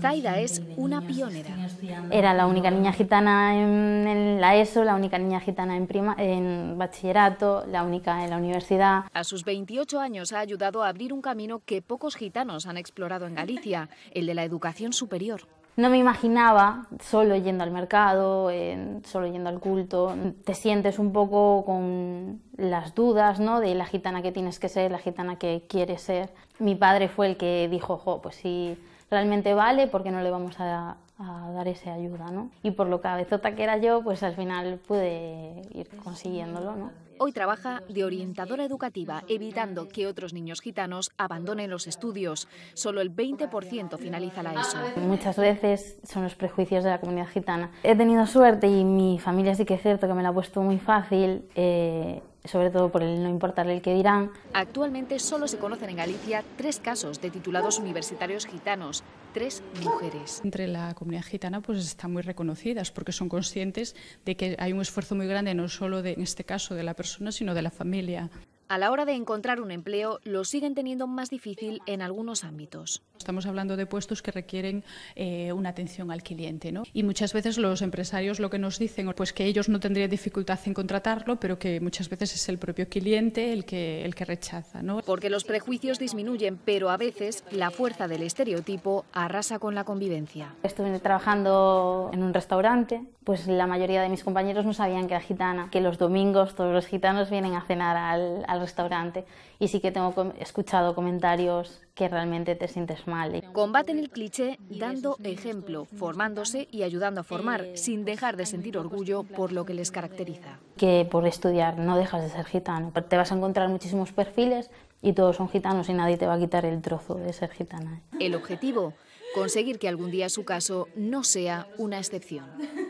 Zaida es una pionera. Era la única niña gitana en, la ESO, la única niña gitana en, prima, en bachillerato, la única en la universidad. A sus 28 años ha ayudado a abrir un camino que pocos gitanos han explorado en Galicia, el de la educación superior no me imaginaba solo yendo al mercado, solo yendo al culto. Te sientes un poco con las dudas, ¿no? De la gitana que tienes que ser, la gitana que quieres ser. Mi padre fue el que dijo, jo, pues si realmente vale, ¿por qué no le vamos a, dar esa ayuda, Y por lo cabezota que era yo, pues al final pude ir consiguiéndolo, ¿no? Hoy trabaja de orientadora educativa, evitando que otros niños gitanos abandonen los estudios. Solo el 20% finaliza la ESO. Muchas veces son los prejuicios de la comunidad gitana. He tenido suerte y mi familia sí que es cierto que me la ha puesto muy fácil. Eh, sobre todo por el no importarle el que dirán. Actualmente solo se conocen en Galicia tres casos de titulados universitarios gitanos, tres mujeres. Entre la comunidad gitana pues están muy reconocidas porque son conscientes de que hay un esfuerzo muy grande no solo de, en este caso de la persona sino de la familia a la hora de encontrar un empleo lo siguen teniendo más difícil en algunos ámbitos. Estamos hablando de puestos que requieren eh, una atención al cliente, ¿no? Y muchas veces los empresarios lo que nos dicen, pues que ellos no tendrían dificultad en contratarlo, pero que muchas veces es el propio cliente el que, el que rechaza, Porque los prejuicios disminuyen, pero a veces la fuerza del estereotipo arrasa con la convivencia. Estuve trabajando en un restaurante, pues la mayoría de mis compañeros no sabían que era gitana, que los domingos todos los gitanos vienen a cenar al restaurante y sí que tengo escuchado comentarios que realmente te sientes mal. Combaten el cliché dando ejemplo, formándose y ayudando a formar, sin dejar de sentir orgullo por lo que les caracteriza. Que por estudiar no dejas de ser gitano, te vas a encontrar muchísimos perfiles y todos son gitanos y nadie te va a quitar el trozo de ser gitana. ¿eh? El objetivo, conseguir que algún día su caso no sea una excepción.